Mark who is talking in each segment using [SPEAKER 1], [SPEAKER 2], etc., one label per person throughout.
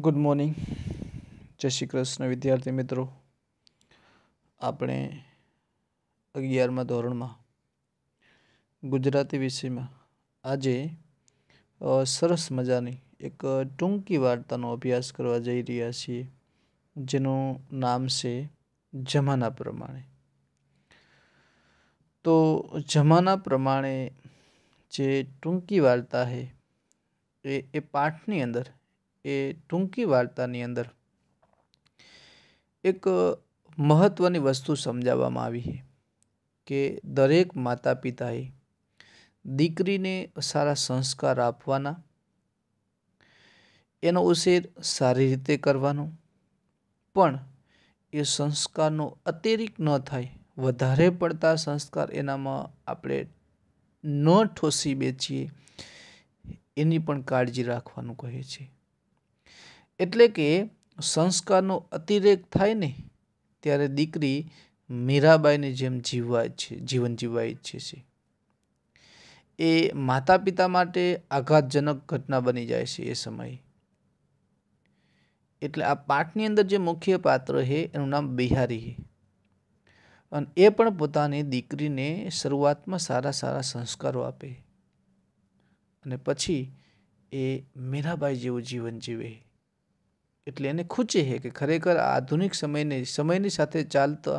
[SPEAKER 1] good morning જય શ્રી કૃષ્ણ વિદ્યાર્થી મિત્રો આપણે અગિયારમાં ધોરણમાં ગુજરાતી વિષયમાં આજે સરસ મજાની એક ટૂંકી વાર્તાનો અભ્યાસ કરવા જઈ રહ્યા છીએ જેનું નામ છે જમાના પ્રમાણે તો જમાના પ્રમાણે જે ટૂંકી વાર્તા છે એ એ પાઠની અંદર એ ટૂંકી વાર્તાની અંદર એક મહત્ત્વની વસ્તુ સમજાવવામાં આવી કે દરેક માતા પિતાએ દીકરીને સારા સંસ્કાર આપવાના એનો ઉછેર સારી રીતે કરવાનો પણ એ સંસ્કારનો અતિરિક ન થાય વધારે પડતા સંસ્કાર એનામાં આપણે ન ઠોસી બેચીએ એની પણ કાળજી રાખવાનું કહે છે એટલે કે સંસ્કારનો અતિરેક થાય ને ત્યારે દીકરી મીરાબાઈની જેમ જીવવા ઈચ્છે જીવન જીવવા ઈચ્છે છે એ માતા પિતા માટે આઘાતજનક ઘટના બની જાય છે એ સમયે એટલે આ પાઠની અંદર જે મુખ્ય પાત્ર છે એનું નામ બિહારી છે અને એ પણ પોતાની દીકરીને શરૂઆતમાં સારા સારા સંસ્કારો આપે અને પછી એ મીરાબાઈ જેવું જીવન જીવે એટલે એને ખૂચે છે કે ખરેખર આધુનિક સમયને સમયની સાથે ચાલતા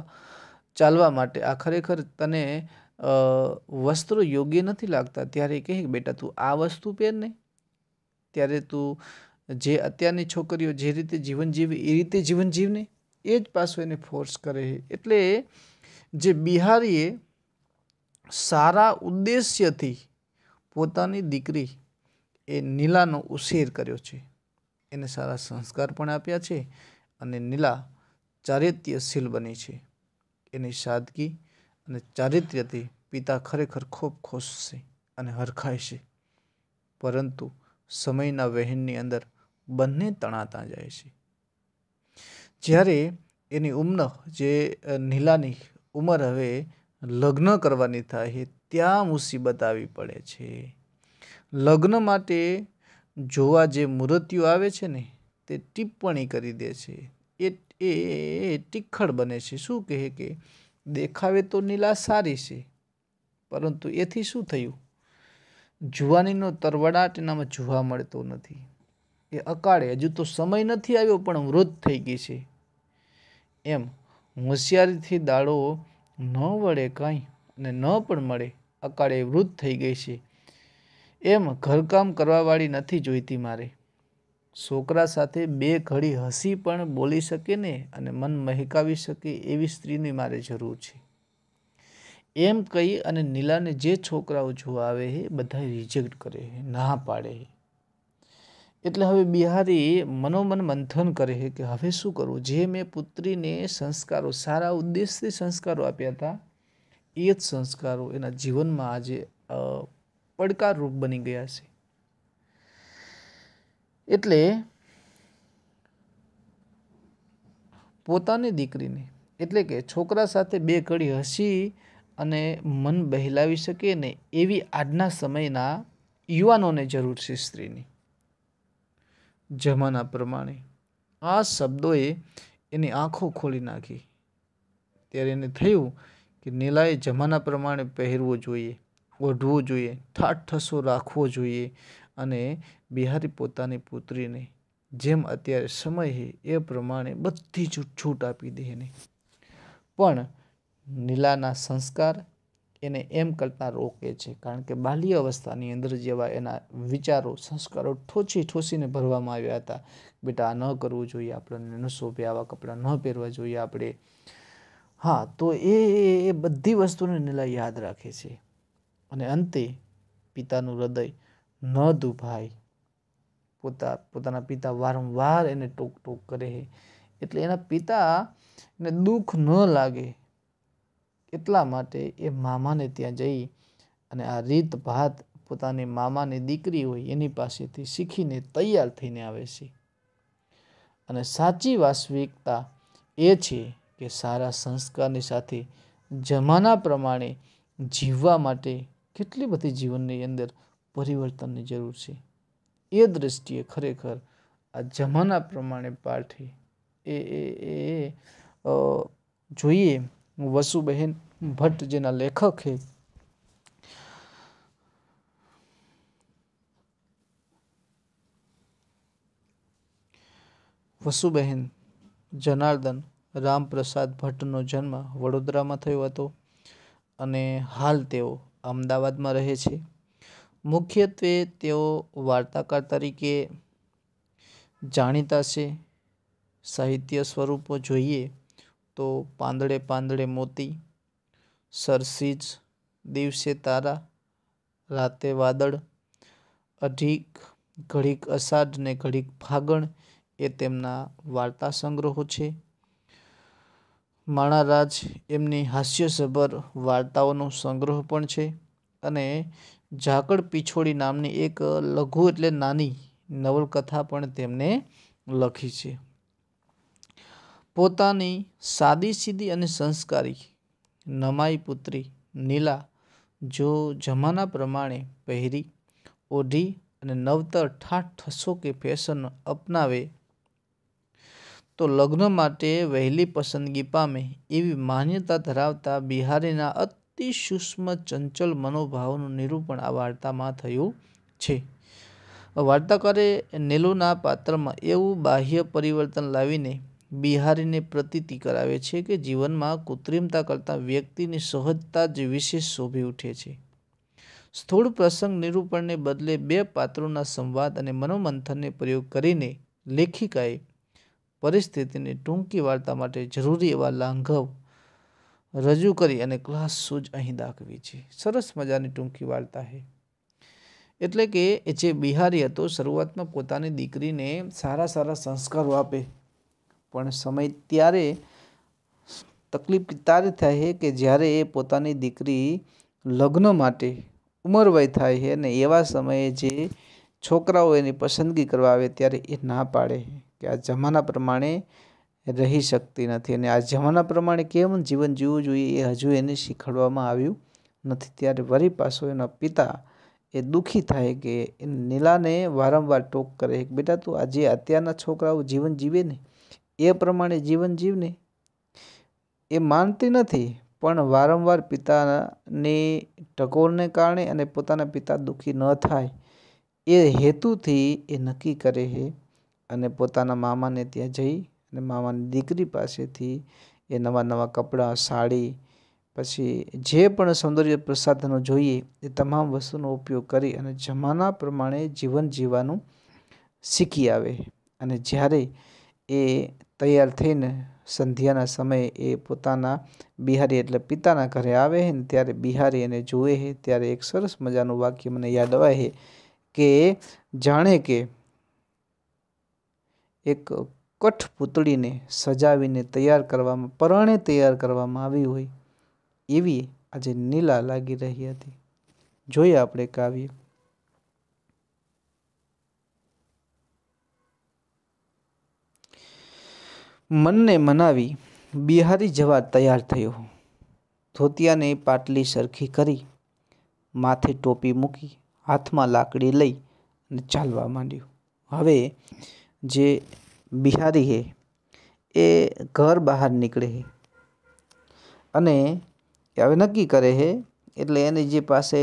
[SPEAKER 1] ચાલવા માટે આ ખરેખર તને વસ્ત્રો યોગ્ય નથી લાગતા ત્યારે કહે બેટા તું આ વસ્તુ પહેર ને ત્યારે તું જે અત્યારની છોકરીઓ જે રીતે જીવન જીવે એ રીતે જીવન જીવને એ જ પાછું એને ફોર્સ કરે છે એટલે જે બિહારીએ સારા ઉદ્દેશ્યથી પોતાની દીકરી એ નીલાનો ઉછેર કર્યો છે એને સારા સંસ્કાર પણ આપ્યા છે અને નીલા ચારિત્ર્યશીલ બની છે એની સાદગી અને ચારિત્ર્યથી પિતા ખરેખર ખૂબ ખુશ છે અને હરખાય છે પરંતુ સમયના વહેનની અંદર બંને તણાતા જાય છે જ્યારે એની ઉંમર જે નીલાની ઉંમર હવે લગ્ન કરવાની થાય છે ત્યાં મુસીબત આવી પડે છે લગ્ન માટે જોવા જે મૂર્તિઓ આવે છે ને તે ટિપ્પણી કરી દે છે એ એ તીખડ બને છે શું કહે કે દેખાવે તો નીલા સારી છે પરંતુ એથી શું થયું જુવાનીનો તરવડાટ એનામાં જોવા મળતો નથી એ અકાળે હજુ તો સમય નથી આવ્યો પણ વૃદ્ધ થઈ ગઈ છે એમ હોશિયારીથી દાડો ન વળે કાંઈ અને ન પણ મળે અકાળે વૃદ્ધ થઈ ગઈ છે એમ ઘરકામ કરવાવાળી નથી જોઈતી મારે છોકરા સાથે બે ઘડી હસી પણ બોલી શકે ને અને મન મહેકાવી શકે એવી સ્ત્રીની મારે જરૂર છે એમ કહી અને નીલાને જે છોકરાઓ જોવા આવે છે બધા રિજેક્ટ કરે છે ના પાડે એટલે હવે બિહારી મનોમન મંથન કરે છે કે હવે શું કરવું જે મેં પુત્રીને સંસ્કારો સારા ઉદ્દેશથી સંસ્કારો આપ્યા હતા એ જ સંસ્કારો એના જીવનમાં આજે પડકારરૂપ બની ગયા છે એટલે પોતાની દીકરીને એટલે કે છોકરા સાથે બે કડી હસી અને મન બહેલાવી શકે ને એવી આજના સમયના યુવાનોને જરૂર છે સ્ત્રીની જમાના પ્રમાણે આ શબ્દોએ એની આંખો ખોલી નાખી ત્યારે એને થયું કે નીલાએ જમાના પ્રમાણે પહેરવું જોઈએ ઓઢવો જોઈએ ઠાઠઠસો રાખવો જોઈએ અને બિહારી પોતાની પુત્રીને જેમ અત્યારે સમય છે એ પ્રમાણે બધી જ છૂટ આપી દે એને પણ નીલાના સંસ્કાર એને એમ કરતા રોકે છે કારણ કે બાલ્ય અવસ્થાની અંદર જેવા એના વિચારો સંસ્કારો ઠોચી ઠોસીને ભરવામાં આવ્યા હતા બેટા આ ન કરવું જોઈએ આપણને ન શોભે આવા કપડાં ન પહેરવા જોઈએ આપણે હા તો એ બધી વસ્તુને નીલા યાદ રાખે છે અને અંતે પિતાનું હૃદય ન દુભાય પોતા પોતાના પિતા વારંવાર એને ટોક ટોક કરે એટલે એના પિતાને દુઃખ ન લાગે એટલા માટે એ મામાને ત્યાં જઈ અને આ રીત ભાત પોતાની મામાની દીકરી હોય એની પાસેથી શીખીને તૈયાર થઈને આવે છે અને સાચી વાસ્તવિકતા એ છે કે સારા સંસ્કારની સાથે જમાના પ્રમાણે જીવવા માટે કેટલી બધી જીવનની અંદર પરિવર્તનની જરૂર છે એ દ્રષ્ટિએ ખરેખર આ જમાના પ્રમાણે પાઠી એ એ એ જોઈએ વસુબહેન ભટ્ટ જેના લેખક છે વસુબહેન જનાર્દન રામપ્રસાદ ભટ્ટનો જન્મ વડોદરામાં થયો હતો અને હાલ તેઓ અમદાવાદમાં રહે છે મુખ્યત્વે તેઓ વાર્તાકાર તરીકે જાણીતા છે સાહિત્ય સ્વરૂપો જોઈએ તો પાંદડે પાંદડે મોતી સરસીજ દિવસે તારા રાતે વાદળ અઢીક ઘડીક અષાઢ ને ઘડીક ફાગણ એ તેમના વાર્તા સંગ્રહો છે માણારાજ એમની હાસ્યસભર વાર્તાઓનો સંગ્રહ પણ છે અને ઝાકળ પીછોડી નામની એક લઘુ એટલે નાની નવલકથા પણ તેમણે લખી છે પોતાની સાદી સીધી અને સંસ્કારી નમાઈ પુત્રી નીલા જો જમાના પ્રમાણે પહેરી ઓઢી અને નવતર ઠાઠ ઠસો કે ફેશન અપનાવે તો લગ્ન માટે વહેલી પસંદગી પામે એવી માન્યતા ધરાવતા બિહારીના અતિ સૂક્ષ્મ ચંચલ મનોભાવનું નિરૂપણ આ વાર્તામાં થયું છે વાર્તાકારે નેલુના પાત્રમાં એવું બાહ્ય પરિવર્તન લાવીને બિહારીને પ્રતીતિ કરાવે છે કે જીવનમાં કૃત્રિમતા કરતાં વ્યક્તિની સહજતા જ વિશેષ શોભી ઉઠે છે સ્થૂળ પ્રસંગ નિરૂપણને બદલે બે પાત્રોના સંવાદ અને મનોમંથનને પ્રયોગ કરીને લેખિકાએ પરિસ્થિતિની ટૂંકી વાર્તા માટે જરૂરી એવા લાંઘવ રજૂ કરી અને ક્લાસ સૂઝ અહીં દાખવી છે સરસ મજાની ટૂંકી વાર્તા છે એટલે કે જે બિહારી હતો શરૂઆતમાં પોતાની દીકરીને સારા સારા સંસ્કારો આપે પણ સમય ત્યારે તકલીફ ત્યારે થાય છે કે જ્યારે એ પોતાની દીકરી લગ્ન માટે ઉંમરવય થાય છે અને એવા સમયે જે છોકરાઓ એની પસંદગી કરવા આવે ત્યારે એ ના પાડે છે કે આ જમાના પ્રમાણે રહી શકતી નથી અને આ જમાના પ્રમાણે કેમ જીવન જીવવું જોઈએ એ હજુ એને શીખવાડવામાં આવ્યું નથી ત્યારે વરી પાછો એના પિતા એ દુઃખી થાય કે નીલાને વારંવાર ટોક કરે કે બેટા તું આજે અત્યારના છોકરાઓ જીવન જીવે ને એ પ્રમાણે જીવન જીવને એ માનતી નથી પણ વારંવાર પિતાની ટકોરને કારણે અને પોતાના પિતા દુઃખી ન થાય એ હેતુથી એ નક્કી કરે છે અને પોતાના મામાને ત્યાં જઈ અને મામાની દીકરી પાસેથી એ નવા નવા કપડાં સાડી પછી જે પણ સૌંદર્ય પ્રસાધનો જોઈએ એ તમામ વસ્તુનો ઉપયોગ કરી અને જમાના પ્રમાણે જીવન જીવવાનું શીખી આવે અને જ્યારે એ તૈયાર થઈને સંધ્યાના સમયે એ પોતાના બિહારી એટલે પિતાના ઘરે આવે છે ને ત્યારે બિહારી એને જુએ છે ત્યારે એક સરસ મજાનું વાક્ય મને યાદ આવે છે કે જાણે કે એક કઠપૂતળીને સજાવીને તૈયાર કરવામાં પરણે તૈયાર કરવામાં આવી હોય એવી આજે નીલા લાગી રહી હતી જોઈએ આપણે કાવ્ય મનને મનાવી બિહારી જવા તૈયાર થયો ધોતિયાને પાટલી સરખી કરી માથે ટોપી મૂકી હાથમાં લાકડી લઈ અને ચાલવા માંડ્યું હવે જે બિહારી છે એ ઘર બહાર નીકળે છે અને હવે નક્કી કરે છે એટલે એની જે પાસે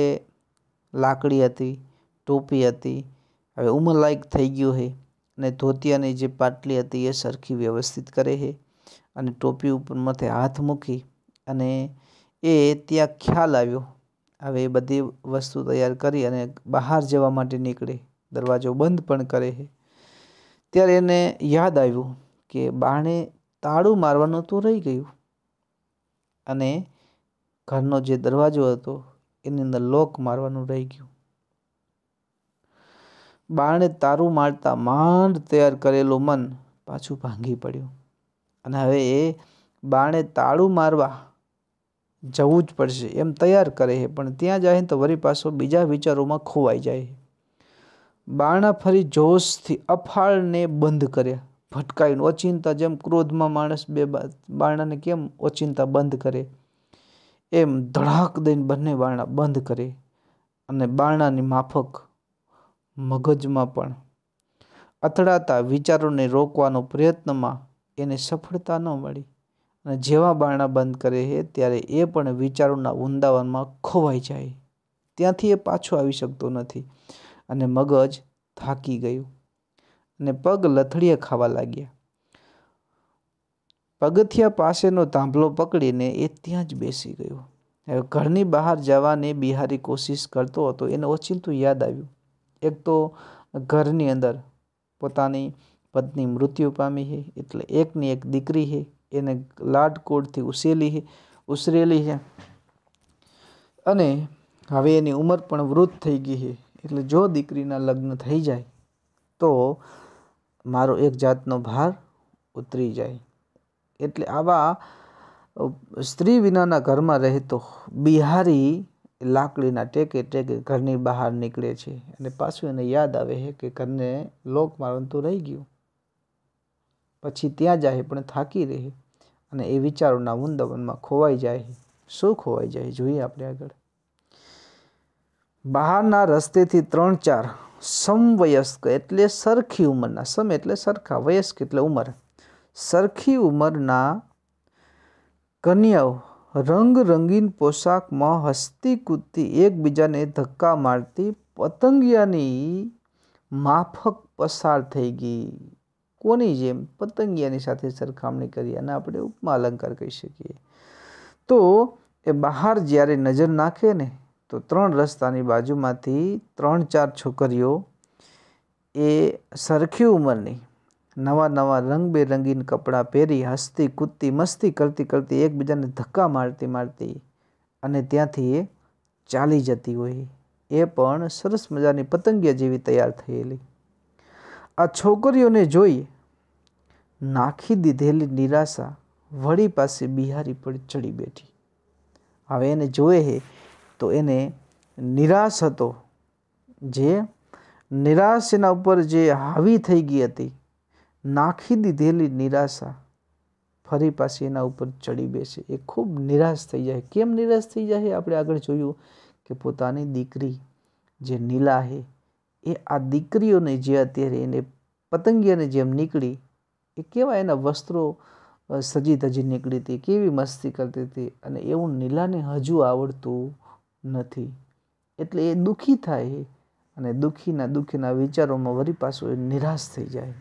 [SPEAKER 1] લાકડી હતી ટોપી હતી હવે ઉંમરલાયક થઈ ગયું છે અને ધોતિયાની જે પાટલી હતી એ સરખી વ્યવસ્થિત કરે છે અને ટોપી ઉપર મથે હાથ મૂકી અને એ ત્યાં ખ્યાલ આવ્યો હવે એ બધી વસ્તુ તૈયાર કરી અને બહાર જવા માટે નીકળે દરવાજો બંધ પણ કરે છે ત્યારે એને યાદ આવ્યું કે બાણે તાળું મારવાનું તો રહી ગયું અને ઘરનો જે દરવાજો હતો એની અંદર લોક મારવાનું રહી ગયું બાણે તારું મારતા માંડ તૈયાર કરેલું મન પાછું ભાંગી પડ્યું અને હવે એ બાણે તાળું મારવા જવું જ પડશે એમ તૈયાર કરે છે પણ ત્યાં જાય તો વરી પાછો બીજા વિચારોમાં ખોવાઈ જાય છે બાણા ફરી જોશથી અફાળને બંધ કર્યા ભટકાઈને ઓચિંતા જેમ ક્રોધમાં માણસ બે બાણાને કેમ ઓચિંતા બંધ કરે એમ ધડાક દઈને બંને બારણા બંધ કરે અને બાણાની માફક મગજમાં પણ અથડાતા વિચારોને રોકવાનો પ્રયત્નમાં એને સફળતા ન મળી અને જેવા બારણા બંધ કરે છે ત્યારે એ પણ વિચારોના ઉંદાવનમાં ખોવાઈ જાય ત્યાંથી એ પાછો આવી શકતો નથી અને મગજ થાકી ગયું અને પગ લથડિયા ખાવા લાગ્યા પગથિયા પાસેનો તાંભલો પકડીને એ ત્યાં જ બેસી ગયો હવે ઘરની બહાર જવાની બિહારી કોશિશ કરતો હતો એને ઓચિંતું યાદ આવ્યું એક તો ઘરની અંદર પોતાની પત્ની મૃત્યુ પામી છે એટલે એકની એક દીકરી છે એને લાડકોડથી ઉછેલી છે ઉછરેલી છે અને હવે એની ઉંમર પણ વૃદ્ધ થઈ ગઈ છે એટલે જો દીકરીના લગ્ન થઈ જાય તો મારો એક જાતનો ભાર ઉતરી જાય એટલે આવા સ્ત્રી વિનાના ઘરમાં રહેતો બિહારી લાકડીના ટેકે ટેકે ઘરની બહાર નીકળે છે અને પાછું એને યાદ આવે છે કે ઘરને લોક મારંતું રહી ગયું પછી ત્યાં જાય પણ થાકી રહે અને એ વિચારોના વૃંદાવનમાં ખોવાઈ જાય શું ખોવાઈ જાય જોઈએ આપણે આગળ બહારના રસ્તેથી ત્રણ ચાર સમવયસ્ક એટલે સરખી ઉંમરના સમ એટલે સરખા વયસ્ક એટલે ઉંમર સરખી ઉંમરના કન્યાઓ રંગ રંગીન પોશાકમાં હસતી કૂદતી એકબીજાને ધક્કા મારતી પતંગિયાની માફક પસાર થઈ ગઈ કોની જેમ પતંગિયાની સાથે સરખામણી કરી અને આપણે ઉપમા અલંકાર કહી શકીએ તો એ બહાર જ્યારે નજર નાખે ને તો ત્રણ રસ્તાની બાજુમાંથી ત્રણ ચાર છોકરીઓ એ સરખી ઉંમરની નવા નવા રંગબેરંગીન કપડાં પહેરી હસતી કૂદતી મસ્તી કરતી કરતી એકબીજાને ધક્કા મારતી મારતી અને ત્યાંથી એ ચાલી જતી હોય એ પણ સરસ મજાની પતંગિયા જેવી તૈયાર થયેલી આ છોકરીઓને જોઈ નાખી દીધેલી નિરાશા વળી પાસે બિહારી પર ચડી બેઠી હવે એને જોએ હે તો એને નિરાશ હતો જે નિરાશ એના ઉપર જે હાવી થઈ ગઈ હતી નાખી દીધેલી નિરાશા ફરી પાછી એના ઉપર ચડી બેસે એ ખૂબ નિરાશ થઈ જાય કેમ નિરાશ થઈ જાય આપણે આગળ જોયું કે પોતાની દીકરી જે નીલા છે એ આ દીકરીઓને જે અત્યારે એને પતંગિયાને જેમ નીકળી એ કેવા એના વસ્ત્રો સજી ધજી નીકળી હતી કેવી મસ્તી કરતી હતી અને એવું નીલાને હજુ આવડતું નથી એટલે એ દુઃખી થાય અને દુઃખીના દુઃખીના વિચારોમાં વરી પાછું એ નિરાશ થઈ જાય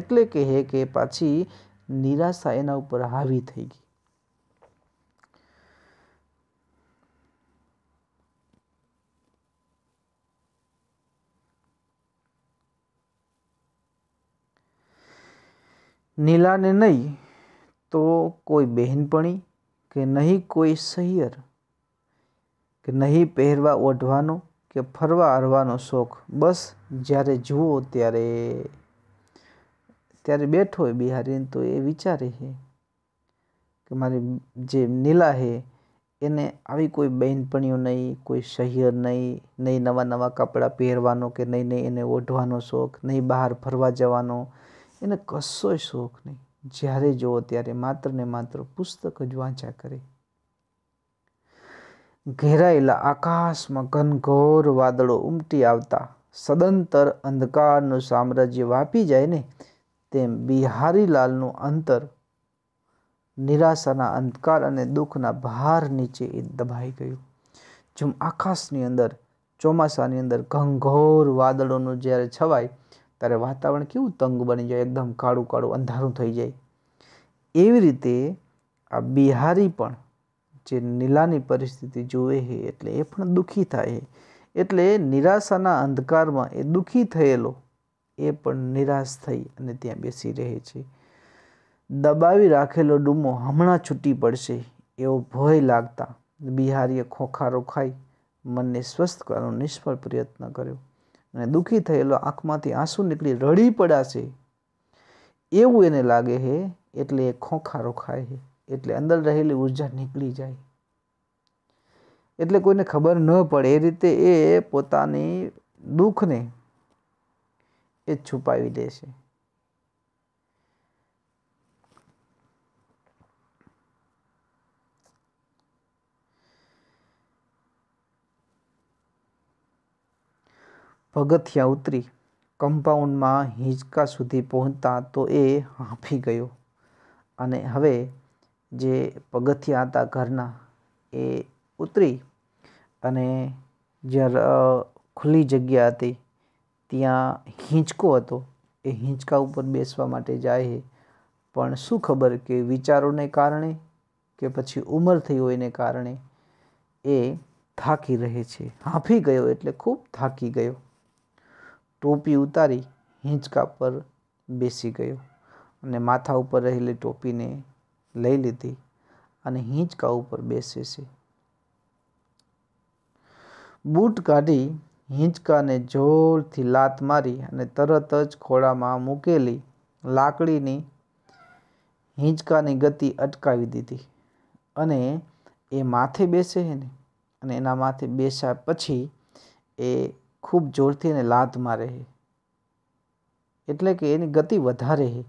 [SPEAKER 1] એટલે કહે કે પાછી નિરાશા એના ઉપર હાવી થઈ ગઈ નીલાને નહીં તો કોઈ બહેનપણી કે નહીં કોઈ સહિયર કે નહીં પહેરવા ઓઢવાનો કે ફરવા હરવાનો શોખ બસ જ્યારે જુઓ ત્યારે ત્યારે બેઠો હોય બિહારીને તો એ વિચારે છે કે મારી જે નીલા હે એને આવી કોઈ બહેનપણીઓ નહીં કોઈ શહેર નહીં નહીં નવા નવા કપડાં પહેરવાનો કે નહીં નહીં એને ઓઢવાનો શોખ નહીં બહાર ફરવા જવાનો એને કશોય શોખ નહીં જ્યારે જુઓ ત્યારે માત્ર ને માત્ર પુસ્તક જ વાંચ્યા કરે ઘેરાયેલા આકાશમાં ઘનઘોર વાદળો ઉમટી આવતા સદંતર અંધકારનું સામ્રાજ્ય વાપી જાય ને તેમ બિહારીલાલનું અંતર નિરાશાના અંધકાર અને દુઃખના ભાર નીચે એ દબાઈ ગયું જેમ આકાશની અંદર ચોમાસાની અંદર ઘંઘોર વાદળોનું જ્યારે છવાય ત્યારે વાતાવરણ કેવું તંગ બની જાય એકદમ કાળું કાળું અંધારું થઈ જાય એવી રીતે આ બિહારી પણ જે નીલાની પરિસ્થિતિ જુએ છે એટલે એ પણ દુઃખી થાય છે એટલે નિરાશાના અંધકારમાં એ દુઃખી થયેલો એ પણ નિરાશ થઈ અને ત્યાં બેસી રહે છે દબાવી રાખેલો ડૂમો હમણાં છૂટી પડશે એવો ભય લાગતા બિહારીએ ખોખારો ખાઈ મનને સ્વસ્થ કરવાનો નિષ્ફળ પ્રયત્ન કર્યો અને દુઃખી થયેલો આંખમાંથી આંસુ નીકળી રડી પડાશે એવું એને લાગે છે એટલે એ ખોખારો ખાય છે એટલે અંદર રહેલી ઉર્જા નીકળી જાય એટલે કોઈને ખબર ન પડે એ રીતે એ પોતાની દુઃખને એ છુપાવી દે છે પગથિયા ઉતરી કમ્પાઉન્ડમાં હિંચકા સુધી પહોંચતા તો એ હાંફી ગયો અને હવે જે પગથિયા હતા ઘરના એ ઉતરી અને જ્યારે ખુલ્લી જગ્યા હતી ત્યાં હિંચકો હતો એ હિંચકા ઉપર બેસવા માટે જાય છે પણ શું ખબર કે વિચારોને કારણે કે પછી ઉંમર થઈ હોયને કારણે એ થાકી રહે છે હાંફી ગયો એટલે ખૂબ થાકી ગયો ટોપી ઉતારી હિંચકા પર બેસી ગયો અને માથા ઉપર રહેલી ટોપીને લઈ લીધી અને હિંચકા ઉપર બેસે છે બૂટ કાઢી હિંચકાને જોરથી લાત મારી અને તરત જ ખોળામાં મૂકેલી લાકડીની હિંચકાની ગતિ અટકાવી દીધી અને એ માથે બેસે ને અને એના માથે બેસ્યા પછી એ ખૂબ જોરથી એને લાત મારે એટલે કે એની ગતિ વધારે છે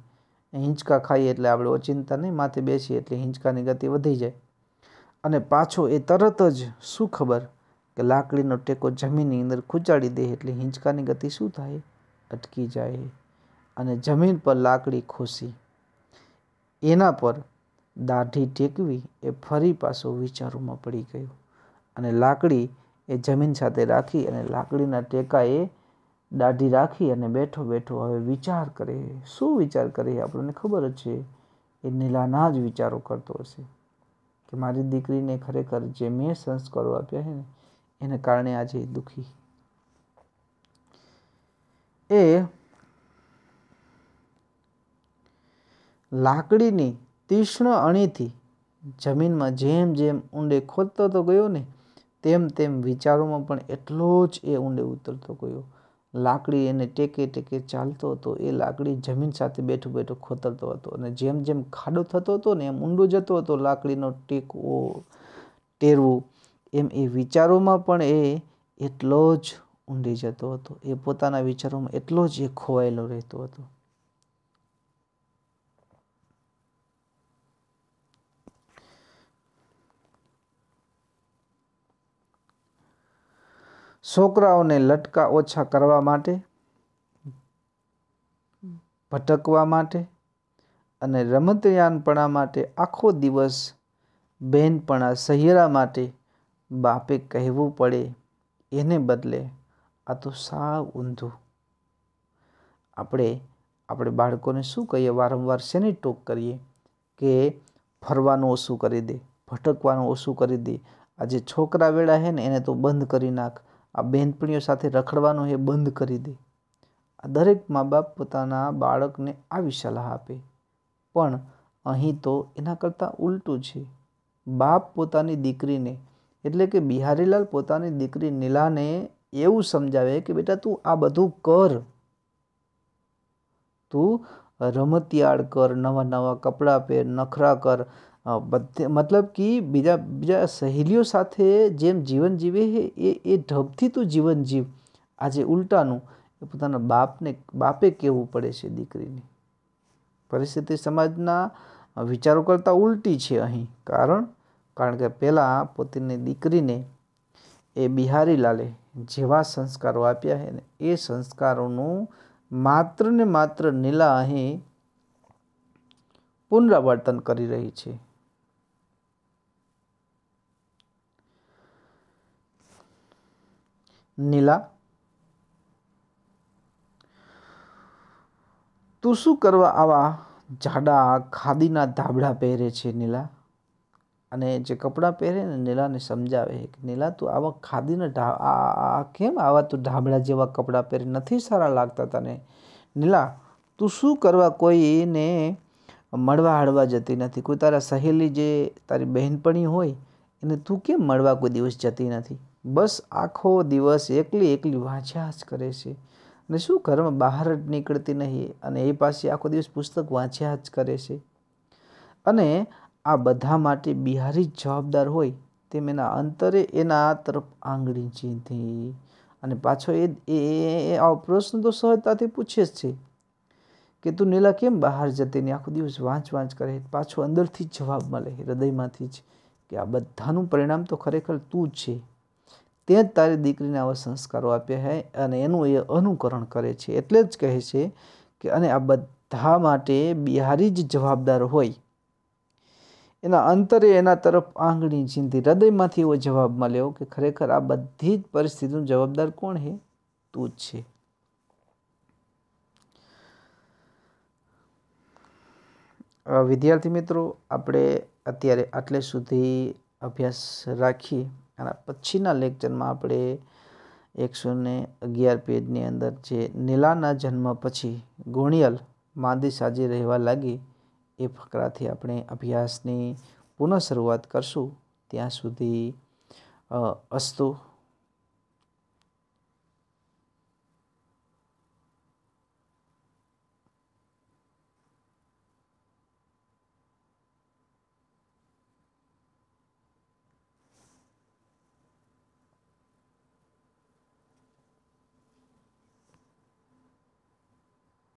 [SPEAKER 1] હિંચકા ખાઈએ એટલે આપણે ઓચિંતા નહીં માથે બેસીએ એટલે હિંચકાની ગતિ વધી જાય અને પાછો એ તરત જ શું ખબર કે લાકડીનો ટેકો જમીનની અંદર ખૂંચાડી દે એટલે હિંચકાની ગતિ શું થાય અટકી જાય અને જમીન પર લાકડી ખોસી એના પર દાઢી ટેકવી એ ફરી પાછો વિચારોમાં પડી ગયો અને લાકડી એ જમીન સાથે રાખી અને લાકડીના ટેકાએ દાઢી રાખી અને બેઠો બેઠો હવે વિચાર કરે શું વિચાર કરે આપણને ખબર જ છે એ નીલાના જ વિચારો કરતો હશે કે મારી દીકરીને ખરેખર જે મેં સંસ્કારો આપ્યા છે ને એને કારણે આજે દુઃખી એ લાકડીની તીક્ષ્ણ અણીથી જમીનમાં જેમ જેમ ઊંડે ખોદતો તો ગયો ને તેમ તેમ વિચારોમાં પણ એટલો જ એ ઊંડે ઉતરતો ગયો લાકડી એને ટેકે ટેકે ચાલતો હતો એ લાકડી જમીન સાથે બેઠું બેઠું ખોતરતો હતો અને જેમ જેમ ખાડો થતો હતો ને એમ ઊંડો જતો હતો લાકડીનો ટેકવો ટેરવું એમ એ વિચારોમાં પણ એ એટલો જ ઊંડી જતો હતો એ પોતાના વિચારોમાં એટલો જ એ ખોવાયેલો રહેતો હતો છોકરાઓને લટકા ઓછા કરવા માટે ભટકવા માટે અને રમતયાનપણા માટે આખો દિવસ બહેનપણા સહિરા માટે બાપે કહેવું પડે એને બદલે આ તો સાવ ઊંધું આપણે આપણે બાળકોને શું કહીએ વારંવાર શેની ટોક કરીએ કે ફરવાનું ઓછું કરી દે ભટકવાનું ઓછું કરી દે આ જે છોકરા વેળા છે ને એને તો બંધ કરી નાખ આ બહેનપણીઓ સાથે રખડવાનું એ બંધ કરી દે આ દરેક મા બાપ પોતાના બાળકને આવી સલાહ આપે પણ અહીં તો એના કરતાં ઉલટું છે બાપ પોતાની દીકરીને એટલે કે બિહારીલાલ પોતાની દીકરી નીલાને એવું સમજાવે કે બેટા તું આ બધું કર તું રમતિયાળ કર નવા નવા કપડાં પહેર નખરા કર બધે મતલબ કે બીજા બીજા સહેલીઓ સાથે જેમ જીવન જીવે છે એ એ ઢબથી તું જીવન જીવ આજે ઉલટાનું એ પોતાના બાપને બાપે કહેવું પડે છે દીકરીને પરિસ્થિતિ સમાજના વિચારો કરતાં ઉલટી છે અહીં કારણ કારણ કે પહેલાં પોતાની દીકરીને એ બિહારી લાલે જેવા સંસ્કારો આપ્યા છે ને એ સંસ્કારોનું માત્ર ને માત્ર નીલા અહીં પુનરાવર્તન કરી રહી છે નીલા તું શું કરવા આવા જાડા ખાદીના ધાબળા પહેરે છે નીલા અને જે કપડાં પહેરે ને નીલાને સમજાવે કે નીલા તું આવા ખાદીના ઢા કેમ આવા તું ઢાબળા જેવા કપડાં પહેરે નથી સારા લાગતા તને નીલા તું શું કરવા કોઈને મળવા હળવા જતી નથી કોઈ તારા સહેલી જે તારી બહેનપણી હોય એને તું કેમ મળવા કોઈ દિવસ જતી નથી બસ આખો દિવસ એકલી એકલી વાંચ્યા જ કરે છે અને શું ઘરમાં બહાર જ નીકળતી નહીં અને એ પાસે આખો દિવસ પુસ્તક વાંચ્યા જ કરે છે અને આ બધા માટે બિહારી જ જવાબદાર હોય તેમ એના અંતરે એના તરફ આંગળી ચીંધી અને પાછો એ એ આ પ્રશ્ન તો સહજતાથી પૂછે જ છે કે તું નીલા કેમ બહાર જતી ને આખો દિવસ વાંચ વાંચ કરે પાછો અંદરથી જ જવાબ મળે હૃદયમાંથી જ કે આ બધાનું પરિણામ તો ખરેખર તું જ છે તે જ તારી દીકરીને આવા સંસ્કારો આપ્યા છે અને એનું એ અનુકરણ કરે છે એટલે જ કહે છે કે અને આ બધા માટે બિહારી જ જવાબદાર હોય એના અંતરે એના તરફ આંગળી ચીંધી હૃદયમાંથી એવો જવાબમાં લેવો કે ખરેખર આ બધી જ પરિસ્થિતિનું જવાબદાર કોણ હે તું જ છે વિદ્યાર્થી મિત્રો આપણે અત્યારે આટલે સુધી અભ્યાસ રાખીએ આના પછીના લેક્ચરમાં આપણે એકસો ને અગિયાર પેજની અંદર જે નીલાના જન્મ પછી ગોણિયલ માંદી સાજી રહેવા લાગી એ ફકરાથી આપણે અભ્યાસની પુનઃ શરૂઆત કરશું ત્યાં સુધી અસ્તુ